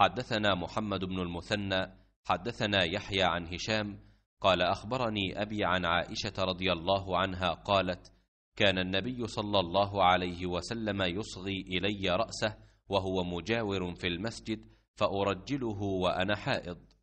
حدثنا محمد بن المثنى حدثنا يحيى عن هشام قال اخبرني ابي عن عائشه رضي الله عنها قالت كان النبي صلى الله عليه وسلم يصغي الي راسه وهو مجاور في المسجد فارجله وانا حائض